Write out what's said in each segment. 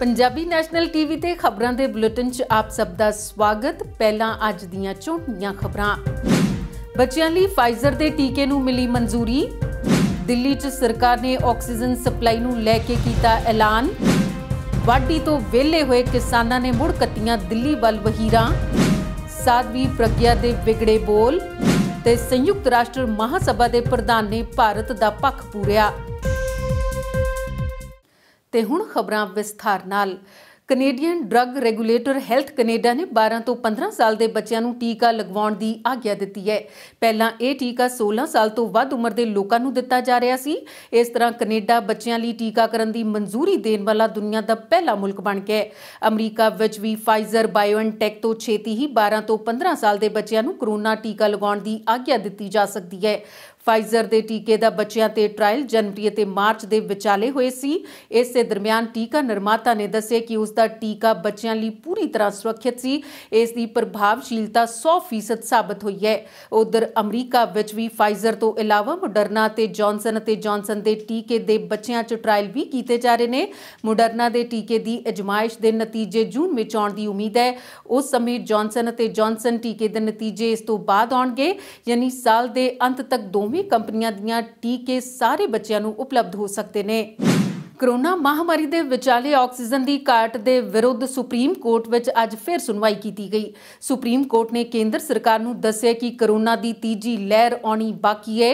Punjabi national TV ਤੇ ਖਬਰਾਂ ਦੇ ਬੁਲੇਟਿਨ 'ਚ ਆਪ ਸਭ ਦਾ ਸਵਾਗਤ ਪਹਿਲਾਂ ਅੱਜ ਦੀਆਂ ਝੋਟੀਆਂ ਖਬਰਾਂ ਬੱਚਿਆਂ ਲਈ ਫਾਈਜ਼ਰ ਦੇ ਟੀਕੇ ਨੂੰ ਮਿਲੀ ਮਨਜ਼ੂਰੀ ਦਿੱਲੀ 'ਚ ਸਰਕਾਰ ਨੇ ਆਕਸੀਜਨ ਸਪਲਾਈ ਨੂੰ ਲੈ ਕੇ ਕੀਤਾ ਐਲਾਨ ਵਾਢੀ ਤੋਂ ਵਿਹਲੇ ਹੋਏ ਕਿਸਾਨਾਂ ਨੇ ਮੁੜ ਕੱਟੀਆਂ ਦਿੱਲੀ ਵੱਲ ਵਹੀਰਾਂ ਸਾਧਵੀ ਪ੍ਰਗਿਆ ਦੇ ਵਿਗੜੇ ਬੋਲ ਤੇ ਸੰਯੁਕਤ ਰਾਸ਼ਟਰ ਮਹਾਸਭਾ ਦੇ ਪ੍ਰਧਾਨ ਨੇ ਭਾਰਤ ਦਾ ਪੱਖ ਪੂਰਿਆ ਤੇ ਹੁਣ ਖਬਰਾਂ ਵਿਸਥਾਰ ਨਾਲ Canadian drug regulator health Canada ਨੇ 12 ਤੋਂ 15 ਸਾਲ ਦੇ ਬੱਚਿਆਂ ਨੂੰ ਟੀਕਾ ਲਗਵਾਉਣ ਦੀ ਆਗਿਆ ਦਿੱਤੀ ਹੈ ਪਹਿਲਾਂ ਇਹ ਟੀਕਾ 16 ਸਾਲ ਤੋਂ ਵੱਧ ਉਮਰ ਦੇ ਲੋਕਾਂ ਨੂੰ ਦਿੱਤਾ ਜਾ ਰਿਹਾ ਸੀ ਇਸ ਤਰ੍ਹਾਂ ਕੈਨੇਡਾ ਬੱਚਿਆਂ ਲਈ ਟੀਕਾਕਰਨ ਦੀ ਮਨਜ਼ੂਰੀ ਦੇਣ ਵਾਲਾ ਦੁਨੀਆ ਦਾ ਪਹਿਲਾ ਮੁਲਕ ਬਣ ਗਿਆ ਹੈ ਅਮਰੀਕਾ ਵਿੱਚ ਵੀ ਫਾਈਜ਼ਰ ਬਾਇਓਐਨਟੈਕ ਤੋਂ ਛੇਤੀ ਹੀ 12 ਤੋਂ 15 ਸਾਲ ਦੇ ਬੱਚਿਆਂ ਨੂੰ ਕਰੋਨਾ ਟੀਕਾ ਲਗਾਉਣ ਦੀ ਆਗਿਆ ਦਿੱਤੀ ਜਾ ਸਕਦੀ ਹੈ ਫਾਈਜ਼ਰ ਦੇ ਟੀਕੇ ਦਾ ਬੱਚਿਆਂ ਤੇ ਟ੍ਰਾਇਲ ਜਨਵਰੀ ਅਤੇ ਮਾਰਚ ਦੇ ਵਿਚਾਲੇ ਹੋਏ ਸੀ ਇਸੇ ਦਰਮਿਆਨ ਟੀਕਾ ਨਿਰਮਾਤਾ ਨੇ ਦੱਸਿਆ ਕਿ ਉਸ ਦਾ ਟੀਕਾ ਬੱਚਿਆਂ ਲਈ ਪੂਰੀ ਤਰ੍ਹਾਂ ਸੁਰੱਖਿਅਤ ਸੀ ਇਸ ਦੀ ਪ੍ਰਭਾਵਸ਼ੀਲਤਾ 100% ਸਾਬਤ ਹੋਈ ਹੈ ਉਧਰ ਅਮਰੀਕਾ ਵਿੱਚ ਵੀ ਫਾਈਜ਼ਰ ਤੋਂ ਇਲਾਵਾ ਮੋਡਰਨਾ ਤੇ ਜੌਨਸਨ ਅਤੇ ਜੌਨਸਨ ਦੇ ਟੀਕੇ ਦੇ ਬੱਚਿਆਂ 'ਚ ਟ੍ਰਾਇਲ ਵੀ ਕੀਤੇ ਜਾ ਰਹੇ ਨੇ ਮੋਡਰਨਾ ਦੇ ਟੀਕੇ ਦੀ ਅਜਮਾਇਸ਼ ਦੇ ਨਤੀਜੇ ਜੂਨ ਵਿੱਚ ਆਉਣ ਦੀ ਉਮੀਦ ਹੈ ਉਸ ਸਮੇਂ ਜੌਨਸਨ ਅਤੇ ਜੌਨਸਨ ਟੀਕੇ ਦੇ ਨਤੀਜੇ ਇਸ ਤੋਂ ਬਾਅਦ ਆਉਣਗੇ ਯਾਨੀ ਸਾਲ ਦੇ ਅੰਤ ਤੱਕ ਦੋਵੇਂ ਵੀ ਕੰਪਨੀਆਂ ਦੀਆਂ ਟੀਕੇ ਸਾਰੇ ਬੱਚਿਆਂ ਨੂੰ ਉਪਲਬਧ ਹੋ ਸਕਦੇ ਨੇ ਕਰੋਨਾ ਮਹਾਮਾਰੀ ਦੇ ਵਿਚਾਲੇ ਆਕਸੀਜਨ ਦੀ ਘਾਟ ਦੇ ਵਿਰੁੱਧ ਸੁਪਰੀਮ ਕੋਰਟ ਵਿੱਚ ਅੱਜ ਫਿਰ ਸੁਣਵਾਈ ਕੀਤੀ ਗਈ ਸੁਪਰੀਮ ਕੋਰਟ ਨੇ ਕੇਂਦਰ ਸਰਕਾਰ ਨੂੰ ਦੱਸਿਆ ਕਿ ਕਰੋਨਾ ਦੀ ਤੀਜੀ ਲਹਿਰ ਆਉਣੀ ਬਾਕੀ ਹੈ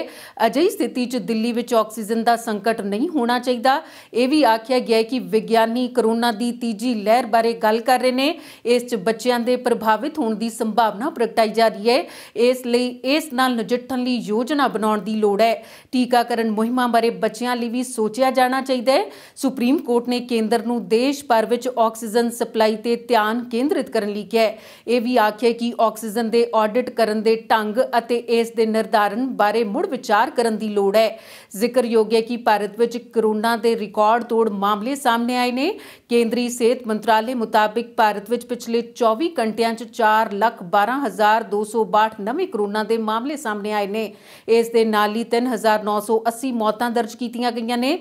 ਅਜਿਹੀ ਸਥਿਤੀ 'ਚ ਦਿੱਲੀ ਵਿੱਚ ਆਕਸੀਜਨ ਦਾ ਸੰਕਟ ਨਹੀਂ ਹੋਣਾ ਚਾਹੀਦਾ ਇਹ ਵੀ ਆਖਿਆ ਗਿਆ ਕਿ ਵਿਗਿਆਨੀ ਕਰੋਨਾ ਦੀ ਤੀਜੀ ਲਹਿਰ ਬਾਰੇ ਗੱਲ ਕਰ ਰਹੇ ਨੇ ਇਸ 'ਚ ਬੱਚਿਆਂ ਦੇ ਪ੍ਰਭਾਵਿਤ ਹੋਣ ਦੀ ਸੰਭਾਵਨਾ ਪ੍ਰਗਟਾਈ ਜਾ ਰਹੀ ਹੈ ਇਸ ਲਈ ਇਸ ਨਾਲ ਨਜਿੱਠਣ ਲਈ ਯੋਜਨਾ ਬਣਾਉਣ ਦੀ ਲੋੜ ਹੈ ਟੀਕਾਕਰਨ ਮੁਹਿੰਮਾਂ ਬਾਰੇ ਬੱਚਿਆਂ ਲਈ ਵੀ ਸੋਚਿਆ ਜਾਣਾ ਚਾਹੀਦਾ ਹੈ ਸੁਪਰੀਮ ਕੋਰਟ ਨੇ ਕੇਂਦਰ ਨੂੰ ਦੇਸ਼ ਭਰ ਵਿੱਚ ਆਕਸੀਜਨ ਸਪਲਾਈ ਤੇ ਧਿਆਨ ਕੇਂਦਰਿਤ ਕਰਨ ਲਈ ਕਿਹਾ ਹੈ ਇਹ ਵੀ ਆਖਿਆ ਕਿ ਆਕਸੀਜਨ ਦੇ ਆਡਿਟ ਕਰਨ ਦੇ ਢੰਗ ਅਤੇ ਇਸ ਦੇ ਨਿਰਧਾਰਨ ਬਾਰੇ ਮੁੜ ਵਿਚਾਰ ਕਰਨ ਦੀ ਲੋੜ ਹੈ ਜ਼ਿਕਰਯੋਗ ਹੈ ਕਿ ਭਾਰਤ ਵਿੱਚ ਕਰੋਨਾ ਦੇ ਰਿਕਾਰਡ ਤੋੜ ਮਾਮਲੇ ਸਾਹਮਣੇ ਆਏ ਨੇ ਕੇਂਦਰੀ ਸਿਹਤ ਮੰਤਰਾਲੇ ਮੁਤਾਬਿਕ ਭਾਰਤ ਵਿੱਚ ਪਿਛਲੇ 24 ਘੰਟਿਆਂ 'ਚ 412262 ਨਵੇਂ ਕਰੋਨਾ ਦੇ ਮਾਮਲੇ ਸਾਹਮਣੇ ਆਏ ਨੇ ਇਸ ਦੇ ਨਾਲ ਹੀ 3980 ਮੌਤਾਂ ਦਰਜ ਕੀਤੀਆਂ ਗਈਆਂ ਨੇ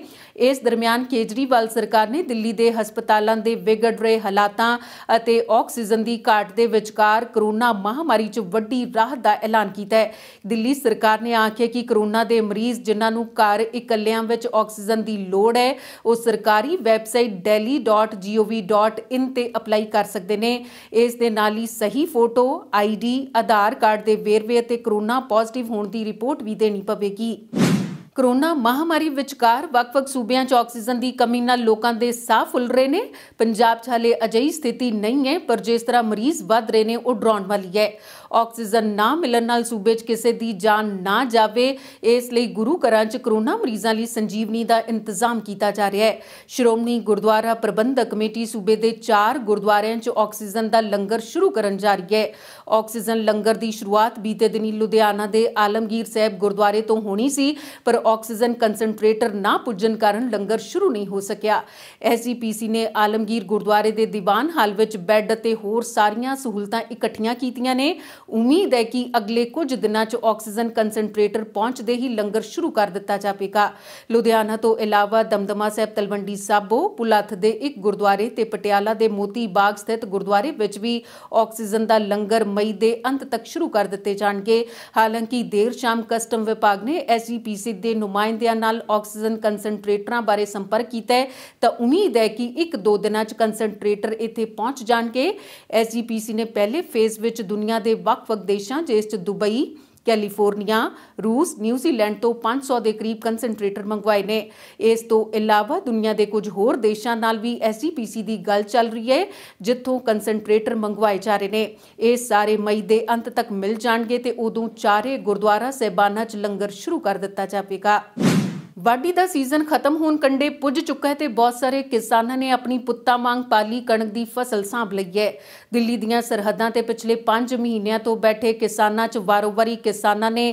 ਇਸ ਦਰਮਿਆਨ ਦੌਰਾਨ ਕੇਜਰੀਵਾਲ ਸਰਕਾਰ ਨੇ ਦਿੱਲੀ ਦੇ ਹਸਪਤਾਲਾਂ ਦੇ ਵਿਗੜ ਰਹੇ ਹਾਲਾਤਾਂ ਅਤੇ ਆਕਸੀਜਨ ਦੀ ਘਾਟ ਦੇ ਵਿਚਕਾਰ ਕਰੋਨਾ ਮਹਾਮਾਰੀ 'ਚ ਵੱਡੀ ਰਾਹਤ ਦਾ ਐਲਾਨ ਕੀਤਾ ਹੈ ਦਿੱਲੀ ਸਰਕਾਰ ਨੇ ਆਖਿਆ ਕਿ ਕਰੋਨਾ ਦੇ ਮਰੀਜ਼ ਜਿਨ੍ਹਾਂ ਨੂੰ ਘਰ ਇਕੱਲਿਆਂ ਵਿੱਚ ਆਕਸੀਜਨ ਦੀ ਲੋੜ ਹੈ ਉਹ ਸਰਕਾਰੀ ਵੈਬਸਾਈਟ delhi.gov.in ਤੇ ਅਪਲਾਈ ਕਰ ਸਕਦੇ ਨੇ ਇਸ ਦੇ ਨਾਲ ਹੀ ਸਹੀ ਫੋਟੋ ਆਈਡੀ ਆਧਾਰ ਕਾਰਡ ਦੇ ਵੇਰਵੇ ਅਤੇ ਕਰੋਨਾ ਪੋਜ਼ਿਟਿਵ ਹੋਣ ਦੀ ਰਿਪੋਰਟ ਵੀ ਦੇਣੀ ਪਵੇਗੀ ਕਰੋਨਾ ਮਹਾਮਾਰੀ ਵਿਚਕਾਰ ਵੱਖ-ਵੱਖ ਸੂਬਿਆਂ 'ਚ ਆਕਸੀਜਨ ਦੀ ਕਮੀ ਨਾਲ ਲੋਕਾਂ ਦੇ ਸਾਹ ਫੁੱਲ ਰਹੇ ਨੇ ਪੰਜਾਬ 'ਚ ਹਲੇ ਅਜਿਹੀ ਸਥਿਤੀ ਨਹੀਂ ਹੈ ਪਰ ਜਿਸ ਤਰ੍ਹਾਂ ਮਰੀਜ਼ ਵੱਧ ਰਹੇ ਨੇ ਉਹ ਡਰਾਉਣ ਵਾਲੀ ਹੈ ਆਕਸੀਜਨ ਨਾ ਮਿਲਣ ਨਾਲ ਸੂਬੇ 'ਚ ਕਿਸੇ ਦੀ ਜਾਨ ਨਾ ਜਾਵੇ ਇਸ ਲਈ ਗੁਰੂ ਘਰਾਂ 'ਚ ਕਰੋਨਾ ਮਰੀਜ਼ਾਂ ਲਈ ਸੰਜੀਵਨੀ ਦਾ ਇੰਤਜ਼ਾਮ ਕੀਤਾ ਜਾ ਰਿਹਾ ਹੈ ਸ਼੍ਰੋਮਣੀ ਗੁਰਦੁਆਰਾ ਪ੍ਰਬੰਧਕ ਕਮੇਟੀ ਸੂਬੇ ਦੇ 4 ਗੁਰਦੁਆਰਿਆਂ 'ਚ ਆਕਸੀਜਨ ਦਾ ਲੰਗਰ ਸ਼ੁਰੂ ਕਰਨ ਜਾ ਰਹੀ ਹੈ ਆਕਸੀਜਨ ਲੰਗਰ ਦੀ ਸ਼ੁਰੂਆਤ ਬੀਤੇ ਦਿਨੀ ਲੁਧਿਆਣਾ ਦੇ ਆਲਮਗੀਰ ਸਾਹਿਬ ਗੁਰਦੁਆਰੇ ਤੋਂ ਹੋਣੀ ਸੀ ਪਰ ਆਕਸੀਜਨ ਕਨਸੈਂਟਰੇਟਰ ਨਾ ਪੁੱਜਣ ਕਾਰਨ ਲੰਗਰ ਸ਼ੁਰੂ ਨਹੀਂ ਹੋ ਸਕਿਆ ਐਸਜੀਪੀਸੀ ਨੇ ਆਲਮਗੀਰ ਗੁਰਦੁਆਰੇ ਦੇ ਦੀਵਾਨ ਹਾਲ ਵਿੱਚ ਬੈੱਡ ਅਤੇ ਹੋਰ ਸਾਰੀਆਂ ਸਹੂਲਤਾਂ ਇਕੱਠੀਆਂ ਕੀਤੀਆਂ ਨੇ ਉਮੀਦ ਹੈ ਕਿ ਅਗਲੇ ਕੁਝ ਦਿਨਾਂ 'ਚ ਆਕਸੀਜਨ ਕਨਸੈਂਟਰੇਟਰ ਪਹੁੰਚਦੇ ਹੀ ਲੰਗਰ ਸ਼ੁਰੂ ਕਰ ਦਿੱਤਾ ਜਾਵੇਗਾ ਲੁਧਿਆਣਾ ਤੋਂ ਇਲਾਵਾ ਦਮਦਮਾ ਸਾਹਿਬ ਤਲਵੰਡੀ ਸਾਬੋ ਪੁਲੱਥ ਦੇ ਇੱਕ ਗੁਰਦੁਆਰੇ ਤੇ ਪਟਿਆਲਾ ਦੇ ਮੋਤੀ ਬਾਗ ਸਥਿਤ ਗੁਰਦੁਆਰੇ ਵਿੱਚ ਵੀ ਆਕਸੀਜਨ ਦਾ ਲੰਗਰ ਮਈ ਦੇ ਅੰਤ ਤੱਕ ਸ਼ੁਰੂ ਕਰ ਦਿੱਤੇ ਜਾਣਗੇ ਹਾਲਾਂਕਿ ਦੇਰ ਸ਼ਾਮ ਕਸਟਮ ਵਿਭਾਗ ਨੇ ਐਸਜੀਪੀਸੀ ਦੇ ਦੇ ਨੁਮਾਇੰਦਿਆਂ ਨਾਲ ਆਕਸੀਜਨ ਕਨਸੈਂਟਰੇਟਰਾਂ ਬਾਰੇ ਸੰਪਰਕ ਕੀਤਾ ਹੈ ਤਾਂ ਉਮੀਦ ਹੈ ਕਿ ਇੱਕ ਦੋ ਦਿਨਾਂ 'ਚ ਕਨਸੈਂਟਰੇਟਰ ਇੱਥੇ ਪਹੁੰਚ ਜਾਣਗੇ ਐਸਜੀਪੀਸੀ ਨੇ ਪਹਿਲੇ ਫੇਜ਼ ਵਿੱਚ ਦੁਨੀਆ ਦੇ ਵੱਖ-ਵੱਖ ਦੇਸ਼ਾਂ ਜਿਸ 'ਚ ਦੁਬਈ ਕੈਲੀਫੋਰਨੀਆ ਰੂਸ ਨਿਊਜ਼ੀਲੈਂਡ ਤੋਂ 500 ਦੇ ਕਰੀਬ ਕਨਸੈਂਟਰੇਟਰ ਮੰਗਵਾਏ ਨੇ ਇਸ ਤੋਂ ਇਲਾਵਾ ਦੁਨੀਆ ਦੇ ਕੁਝ ਹੋਰ ਦੇਸ਼ਾਂ ਨਾਲ ਵੀ ਐਸਜੀਪੀਸੀ ਦੀ ਗੱਲ ਚੱਲ ਰਹੀ ਹੈ ਜਿੱਥੋਂ ਕਨਸੈਂਟਰੇਟਰ ਮੰਗਵਾਏ ਜਾ ਰਹੇ ਨੇ ਇਹ ਸਾਰੇ ਮਈ ਦੇ ਅੰਤ ਤੱਕ ਮਿਲ ਜਾਣਗੇ ਤੇ ਉਦੋਂ ਚਾਰੇ ਗੁਰਦੁਆਰਾ ਸਹਿਬਾਨਾਂ 'ਚ ਲੰਗਰ ਸ਼ੁਰੂ ਕਰ ਦਿੱਤਾ ਜਾਵੇਗਾ ਵਾਢੀ ਦਾ ਸੀਜ਼ਨ ਖਤਮ ਹੋਣ ਕੰਡੇ ਪੁੱਜ ਚੁੱਕਾ ਹੈ ਤੇ ਬਹੁਤ ਸਾਰੇ ਕਿਸਾਨਾਂ ਨੇ ਆਪਣੀ ਪੁੱਤਾ ਮੰਗ ਪਾਲੀ ਕਣਕ ਦੀ ਫਸਲ ਸਾਂਭ ਲਈ ਹੈ ਦਿੱਲੀ ਦੀਆਂ ਸਰਹੱਦਾਂ ਤੇ ਪਿਛਲੇ 5 ਮਹੀਨਿਆਂ ਤੋਂ ਬੈਠੇ ਕਿਸਾਨਾਂ 'ਚ ਵਾਰੋ-ਵਾਰੀ ਕਿਸਾਨਾਂ ਨੇ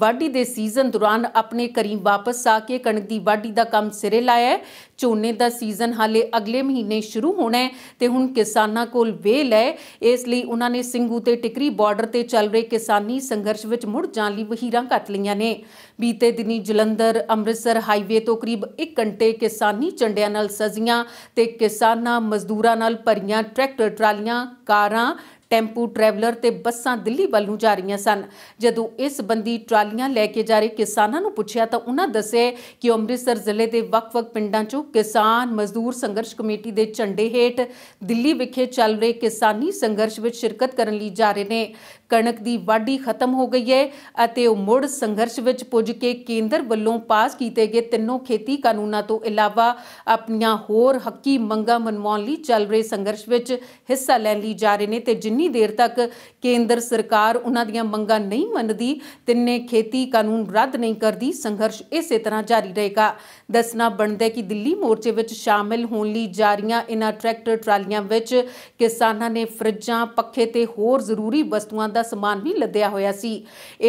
ਵਾਢੀ ਦੇ ਸੀਜ਼ਨ ਦੌਰਾਨ ਆਪਣੇ ਘਰੀਂ ਵਾਪਸ ਆ ਕੇ ਕਣਕ ਦੀ ਵਾਢੀ ਦਾ ਕੰਮ ਸਿਰੇ ਲਾਇਆ ਹੈ ਝੋਨੇ ਦਾ ਸੀਜ਼ਨ ਹਾਲੇ ਅਗਲੇ ਮਹੀਨੇ ਸ਼ੁਰੂ ਹੋਣਾ ਹੈ ਤੇ ਹੁਣ ਕਿਸਾਨਾਂ ਕੋਲ ਵੇਲ ਹੈ ਇਸ ਲਈ ਉਹਨਾਂ ਨੇ ਸਿੰਘੂ ਤੇ ਟਿਕਰੀ ਬਾਰਡਰ ਤੇ ਚੱਲ ਰਹੇ ਕਿਸਾਨੀ ਸੰਘਰਸ਼ ਵਿੱਚ ਮੁੜ ਜਾਣ ਲਈ ਵਹੀਰਾਂ ਕੱਟ ਲਈਆਂ ਨੇ ਬੀਤੇ ਦਿਨੀ ਜਲੰਧਰ ਅੰਮ੍ਰਿਤਸਰ ਅੰਮ੍ਰਿਤਸਰ ਹਾਈਵੇ ਤੋਂ ਕਰੀਬ 1 ਘੰਟੇ ਕਿਸਾਨੀ ਚੰਡਿਆਂ ਨਾਲ ਸਜੀਆਂ ਤੇ ਕਿਸਾਨਾਂ ਮਜ਼ਦੂਰਾਂ ਨਾਲ ਭਰੀਆਂ ਟਰੈਕਟਰ ਟਰਾਲੀਆਂ ਕਾਰਾਂ ਟੈਂਪੂ ਟਰੈਵਲਰ ਤੇ ਬੱਸਾਂ ਦਿੱਲੀ ਵੱਲ ਨੂੰ ਜਾ ਰਹੀਆਂ ਸਨ ਜਦੋਂ ਇਸ ਬੰਦੀ ਟਰਾਲੀਆਂ ਲੈ ਕੇ ਜਾ ਰਹੇ ਕਿਸਾਨਾਂ ਨੂੰ ਪੁੱਛਿਆ ਤਾਂ ਉਹਨਾਂ ਦੱਸੇ ਕਿ ਅੰਮ੍ਰਿਤਸਰ ਜ਼ਿਲ੍ਹੇ ਦੇ ਵੱਖ-ਵੱਖ ਪਿੰਡਾਂ 'ਚੋਂ ਕਿਸਾਨ ਮਜ਼ਦੂਰ ਸੰਘਰਸ਼ ਕਮੇਟੀ ਦੇ ਝੰਡੇ ਹੇਠ ਦਿੱਲੀ ਵਿਖੇ ਚੱਲ ਰਹੇ ਕਿਸਾਨੀ ਸੰਘਰਸ਼ ਵਿੱਚ ਸ਼ਿਰਕਤ ਕਰਨ ਲਈ ਜਾ ਰਹੇ ਨੇ ਕਣਕ ਦੀ ਵਾਢੀ ਖਤਮ ਹੋ ਗਈ ਹੈ ਅਤੇ ਉਹ ਮੁੜ ਸੰਘਰਸ਼ ਵਿੱਚ ਪੁੱਜ ਕੇ ਕੇਂਦਰ ਵੱਲੋਂ ਪਾਸ ਕੀਤੇ ਗਏ ਤਿੰਨੋਂ ਖੇਤੀ ਕਾਨੂੰਨਾਂ ਤੋਂ ਇਲਾਵਾ ਆਪਣੀਆਂ ਹੋਰ ਹੱਕੀ ਮੰਗਾਂ ਮਨਵਾਉਣ ਲਈ ਚੱਲ ਰਹੇ ਸੰਘਰਸ਼ ਵਿੱਚ ਹਿੱਸਾ ਲੈਣ ਲਈ ਜਾ ਰਹੇ ਨੇ ਤੇ ਜਿਨ ਜਿੰਨੀ ਦੇਰ ਤੱਕ ਕੇਂਦਰ ਸਰਕਾਰ ਉਹਨਾਂ ਦੀਆਂ ਮੰਗਾਂ ਨਹੀਂ ਮੰਨਦੀ ਤਿੰਨੇ ਖੇਤੀ ਕਾਨੂੰਨ ਰੱਦ ਨਹੀਂ ਕਰਦੀ ਸੰਘਰਸ਼ ਇਸੇ ਤਰ੍ਹਾਂ ਜਾਰੀ ਰਹੇਗਾ ਦੱਸਣਾ ਬਣਦਾ ਹੈ ਕਿ ਦਿੱਲੀ ਮੋਰਚੇ ਵਿੱਚ ਸ਼ਾਮਿਲ ਹੋਣ ਲਈ ਜਾ ਰਹੀਆਂ ਇਹਨਾਂ ਟਰੈਕਟਰ ਟਰਾਲੀਆਂ ਵਿੱਚ ਕਿਸਾਨਾਂ ਨੇ ਫਰਿੱਜਾਂ ਪੱਖੇ ਤੇ ਹੋਰ ਜ਼ਰੂਰੀ ਵਸਤੂਆਂ ਦਾ ਸਮਾਨ ਵੀ ਲੱਦਿਆ ਹੋਇਆ ਸੀ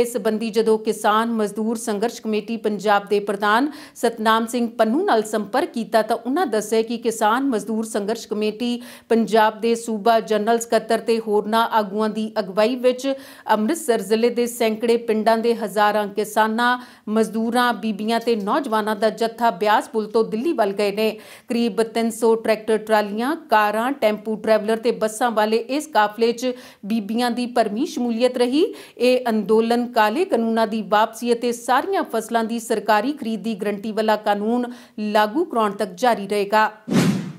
ਇਸ ਸੰਬੰਧੀ ਜਦੋਂ ਕਿਸਾਨ ਮਜ਼ਦੂਰ ਸੰਘਰਸ਼ ਕਮੇਟੀ ਪੰਜਾਬ ਦੇ ਪ੍ਰਧਾਨ ਸਤਨਾਮ ਸਿੰਘ ਪੰਨੂ ਨਾਲ ਸੰਪਰਕ ਕੀਤਾ ਤਾਂ ਉਹਨਾਂ ਦੱਸਿਆ ਕਿ ਕਿਸਾਨ ਮਜ਼ਦੂਰ ਸੰਘਰਸ਼ ਕਮੇਟੀ ਪੰਜਾਬ ਦੇ ਸੂਬਾ ਜਨਰਲ ਸਕੱਤਰ ਤੇ ਹੋਰ ਹੋਰਨਾਂ ਆਗੂਆਂ ਦੀ ਅਗਵਾਈ ਵਿੱਚ ਅੰਮ੍ਰਿਤਸਰ ਜ਼ਿਲ੍ਹੇ ਦੇ ਸੈਂਕੜੇ ਪਿੰਡਾਂ ਦੇ ਹਜ਼ਾਰਾਂ ਕਿਸਾਨਾਂ ਮਜ਼ਦੂਰਾਂ ਬੀਬੀਆਂ ਤੇ ਨੌਜਵਾਨਾਂ ਦਾ ਜੱਥਾ ਬਿਆਸ ਪੁਲ ਤੋਂ ਦਿੱਲੀ ਵੱਲ ਗਏ ਨੇ ਕਰੀਬ 300 ਟਰੈਕਟਰ ਟਰਾਲੀਆਂ ਕਾਰਾਂ ਟੈਂਪੂ ਟਰੈਵਲਰ ਤੇ ਬੱਸਾਂ ਵਾਲੇ ਇਸ ਕਾਫਲੇ 'ਚ ਬੀਬੀਆਂ ਦੀ ਪਰਮੀ ਸ਼ਮੂਲੀਅਤ ਰਹੀ ਇਹ ਅੰਦੋਲਨ ਕਾਲੇ ਕਾਨੂੰਨਾਂ ਦੀ ਵਾਪਸੀ ਅਤੇ ਸਾਰੀਆਂ ਫਸਲਾਂ ਦੀ ਸਰਕਾਰੀ ਖਰੀਦ ਦੀ ਗਰੰਟੀ ਵਾਲਾ ਕਾਨੂੰਨ ਲਾਗੂ ਕਰਾਉਣ ਤੱਕ ਜਾਰੀ ਰਹੇਗਾ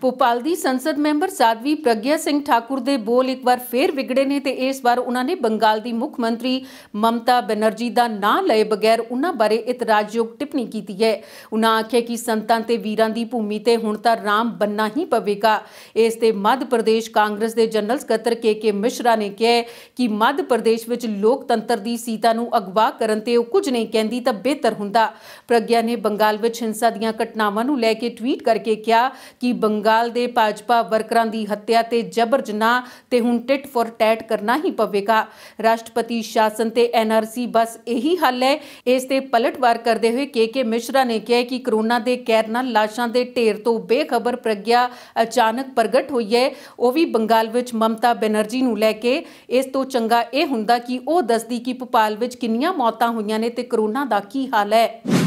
ਭੋਪਾਲ ਦੀ ਸੰਸਦ ਮੈਂਬਰ ਸਾਧਵੀ ਪ੍ਰਗਿਆ ਸਿੰਘ ਠਾਕੁਰ ਦੇ ਬੋਲ ਇੱਕ ਵਾਰ ਫੇਰ ਵਿਗੜੇ ਨੇ ਤੇ ਇਸ ਵਾਰ ਉਹਨਾਂ ਨੇ ਬੰਗਾਲ ਦੀ ਮੁੱਖ ਮੰਤਰੀ ਮਮਤਾ ਬੈਨਰਜੀ ਦਾ ਨਾਂ ਲਏ ਬਗੈਰ ਉਹਨਾਂ ਬਾਰੇ ਇਤਰਾਜ਼ਯੋਗ ਟਿੱਪਣੀ ਕੀਤੀ ਹੈ ਉਹਨਾਂ ਆਖਿਆ ਕਿ ਸੰਤਾਂ ਤੇ ਵੀਰਾਂ ਦੀ ਭੂਮੀ ਤੇ ਹੁਣ ਤਾਂ ਰਾਮ ਬੰਨਾ ਹੀ ਪਵੇਗਾ ਇਸ ਤੇ ਮੱਧ ਪ੍ਰਦੇਸ਼ ਕਾਂਗਰਸ ਦੇ ਜਨਰਲ ਸਕੱਤਰ ਕੇ ਕੇ ਮਿਸ਼ਰਾ ਨੇ ਕਿਹਾ ਕਿ ਮੱਧ ਪ੍ਰਦੇਸ਼ ਵਿੱਚ ਲੋਕਤੰਤਰ ਦੀ ਸੀਤਾ ਨੂੰ ਅਗਵਾ ਕਰਨ ਤੇ ਉਹ ਕੁਝ ਨਹੀਂ ਕਹਿੰਦੀ ਤਾਂ ਬਿਹਤਰ ਹੁੰਦਾ ਪ੍ਰਗਿਆ ਨੇ ਬੰਗਾਲ ਵਿੱਚ ਹਿੰਸਾ ਦੀਆਂ ਘਟਨਾਵਾਂ ਨੂੰ ਲੈ ਕੇ ਟਵੀਟ ਕਰਕੇ ਕਿਹਾ ਕਿ ਬੰਗਾਲ ਬੰਗਾਲ ਦੇ ਭਾਜਪਾ ਵਰਕਰਾਂ ਦੀ ਹੱਤਿਆ ਤੇ ਜ਼ਬਰ ਜਨਾਹ ਤੇ ਹੁਣ ਟਿਟ ਫੋਰ ਟੈਟ ਕਰਨਾ ਹੀ ਪਵੇਗਾ ਰਾਸ਼ਟਰਪਤੀ ਸ਼ਾਸਨ ਤੇ ਐਨਆਰਸੀ ਬਸ ਇਹੀ ਹੱਲ ਹੈ ਇਸ ਤੇ ਪਲਟਵਾਰ ਕਰਦੇ ਹੋਏ ਕੇਕੇ ਮਿਸ਼ਰਾ ਨੇ ਕਿਹਾ ਕਿ ਕਰੋਨਾ ਦੇ ਕਹਿਰ ਨਾਲ ਲਾਸ਼ਾਂ ਦੇ ਢੇਰ ਤੋਂ ਬੇਖਬਰ ਪ੍ਰਗਿਆ ਅਚਾਨਕ ਪ੍ਰਗਟ ਹੋਈ ਹੈ ਉਹ ਵੀ ਬੰਗਾਲ ਵਿੱਚ ਮਮਤਾ ਬੈਨਰਜੀ ਨੂੰ ਲੈ ਕੇ ਇਸ ਤੋਂ ਚੰਗਾ ਇਹ ਹੁੰਦਾ ਕਿ ਉਹ ਦੱਸਦੀ ਕਿ ਭੋਪਾਲ ਵਿੱਚ ਕਿੰਨੀਆਂ ਮੌਤਾਂ ਹੋਈਆਂ ਨੇ ਤੇ ਕਰੋਨਾ ਦਾ ਕੀ ਹਾਲ ਹੈ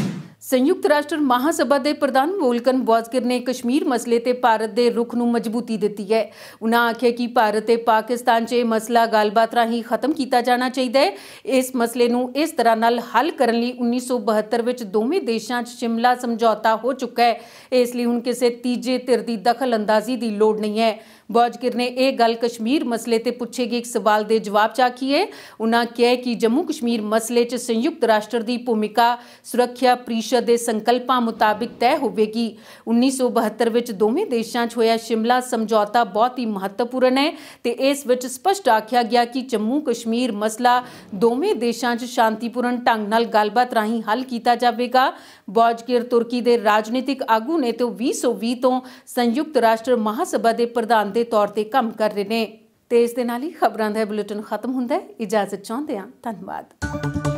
ਸੰਯੁਕਤ ਰਾਸ਼ਟਰ ਮਹਾਸਭਾ ਦੇ ਪ੍ਰਧਾਨ ਵੋਲਕਨ ਬੌਜ਼ਗਿਰ ਨੇ ਕਸ਼ਮੀਰ ਮਸਲੇ ਤੇ ਭਾਰਤ ਦੇ ਰੁਖ ਨੂੰ ਮਜ਼ਬੂਤੀ ਦਿੱਤੀ ਹੈ ਉਨ੍ਹਾਂ ਆਖਿਆ ਕਿ ਭਾਰਤ ਤੇ ਪਾਕਿਸਤਾਨ 'ਚ ਇਹ ਮਸਲਾ ਗੱਲਬਾਤ ਰਾਹੀਂ ਖਤਮ ਕੀਤਾ ਜਾਣਾ ਚਾਹੀਦਾ ਹੈ ਇਸ ਮਸਲੇ ਨੂੰ ਇਸ ਤਰ੍ਹਾਂ ਨਾਲ ਹੱਲ ਕਰਨ ਲਈ 1972 ਵਿੱਚ ਦੋਵੇਂ ਦੇਸ਼ਾਂ 'ਚ ਸ਼ਿਮਲਾ ਸਮਝੌਤਾ ਹੋ ਚੁੱਕਾ ਹੈ ਇਸ ਲਈ ਹੁਣ ਕਿਸੇ ਤੀਜੇ ਧਿਰ ਦੀ ਦਖਲ ਅੰਦਾਜ਼ੀ ਦੀ ਲੋੜ ਨਹੀਂ ਹੈ ਬੌਜਕਿਰ ਨੇ ਇਹ ਗੱਲ ਕਸ਼ਮੀਰ ਮਸਲੇ ਤੇ ਪੁੱਛੇ ਗਏ ਇੱਕ ਸਵਾਲ ਦੇ ਜਵਾਬ ਚ ਆਖੀਏ ਉਹਨਾਂ ਕਿਹਾ ਕਿ ਜੰਮੂ ਕਸ਼ਮੀਰ ਮਸਲੇ 'ਚ ਸੰਯੁਕਤ ਰਾਸ਼ਟਰ ਦੀ ਭੂਮਿਕਾ ਸੁਰੱਖਿਆ ਪ੍ਰੀਸ਼ਦ ਦੇ ਸੰਕਲਪਾਂ ਮੁਤਾਬਿਕ ਤੈਅ ਹੋਵੇਗੀ 1972 ਵਿੱਚ ਦੋਵੇਂ ਦੇਸ਼ਾਂ 'ਚ ਹੋਇਆ ਸ਼ਿਮਲਾ ਸਮਝੌਤਾ ਬਹੁਤ ਹੀ ਮਹੱਤਵਪੂਰਨ ਹੈ ਤੇ ਇਸ ਵਿੱਚ ਸਪਸ਼ਟ ਆਖਿਆ ਗਿਆ ਕਿ ਜੰਮੂ ਕਸ਼ਮੀਰ ਮਸਲਾ ਦੋਵੇਂ ਦੇਸ਼ਾਂ 'ਚ ਸ਼ਾਂਤੀਪੂਰਨ ਢੰਗ ਨਾਲ ਗੱਲਬਾਤ ਰਾਹੀਂ ਹੱਲ ਕੀਤਾ ਜਾਵੇਗਾ ਬੌਜਕਿਰ ਤੁਰਕੀ ਦੇ ਰਾਜਨੀਤਿਕ ਆਗੂ ਨੇ ਤੇ 2020 ਤੋਂ ਸੰਯੁਕਤ ਰਾਸ਼ਟਰ ਮਹਾਸਭਾ ਦੇ ਪ੍ਰਧਾਨ ਦੇ ਦੇ ਤੌਰ ਤੇ ਕੰਮ ਕਰ ਰਹੇ ਨੇ ਤੇ ਇਸ ਦੇ ਨਾਲ ਹੀ ਖਬਰਾਂ ਦਾ ਬੁਲੇਟਿਨ ਖਤਮ ਹੁੰਦਾ ਹੈ ਇਜਾਜ਼ਤ ਚਾਹੁੰਦੇ ਹਾਂ ਧੰਨਵਾਦ